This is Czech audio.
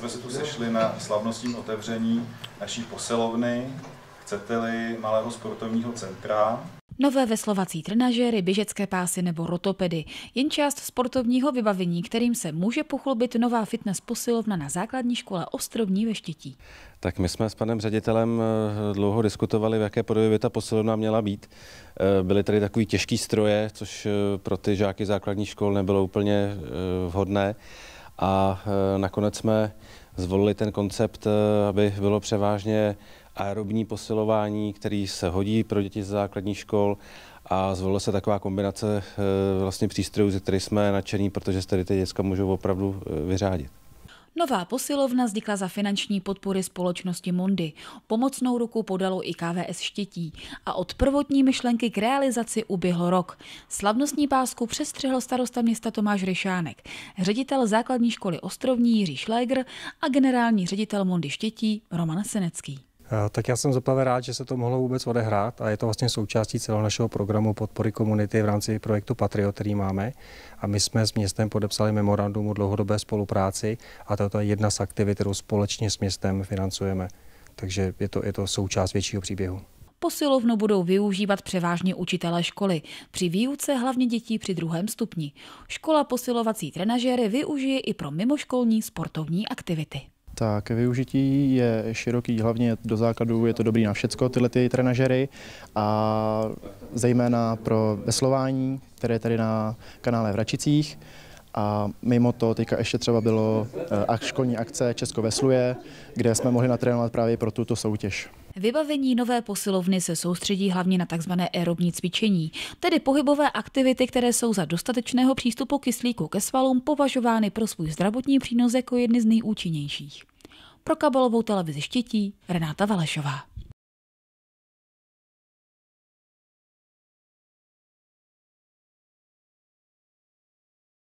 jsme se tu sešli na slavnostním otevření naší poselovny, chcete-li malého sportovního centra. Nové veslovací trenažéry, běžecké pásy nebo rotopedy. Jen část sportovního vybavení, kterým se může pochlubit nová fitness posilovna na základní škole Ostrovní ve Štětí. Tak my jsme s panem ředitelem eh, dlouho diskutovali, v jaké podobě by ta posilovna měla být. Eh, byly tady takový těžký stroje, což eh, pro ty žáky základní škol nebylo úplně vhodné a e, nakonec jsme zvolili ten koncept, e, aby bylo převážně aerobní posilování, který se hodí pro děti z základních škol a zvolila se taková kombinace e, vlastně přístrojů, ze kterých jsme nadšení, protože tady ty děcka můžou opravdu vyřádit. Nová posilovna vznikla za finanční podpory společnosti Mondy. Pomocnou ruku podalo i KVS Štětí a od prvotní myšlenky k realizaci uběhl rok. Slavnostní pásku přestřehl starosta města Tomáš Ryšánek, ředitel základní školy Ostrovní Jiří Šlégr a generální ředitel Mondy Štětí Roman Senecký. Eh, tak já jsem zopravdu rád, že se to mohlo vůbec odehrát a je to vlastně součástí celého našeho programu podpory komunity v rámci projektu Patriot, který máme. A my jsme s městem podepsali memorandum o dlouhodobé spolupráci a toto je jedna z aktivit, kterou společně s městem financujeme. Takže je to, je to součást většího příběhu. Posilovnu budou využívat převážně učitelé školy, při výuce hlavně dětí při druhém stupni. Škola posilovací trenažéry využije i pro mimoškolní sportovní aktivity. Tak využití je široký, hlavně do základu je to dobrý na všecko, tyhle ty trenažery a zejména pro veslování, které je tady na kanále v Račicích. A mimo to teďka ještě třeba bylo eh, školní akce Česko vesluje, kde jsme mohli natrénovat právě pro tuto soutěž. Vybavení nové posilovny se soustředí hlavně na tzv. aerobní cvičení, tedy pohybové aktivity, které jsou za dostatečného přístupu kyslíku ke svalům považovány pro svůj zdravotní přínos jako jedny z nejúčinnějších pro kabelovou televizi Štětí Renáta Valešová.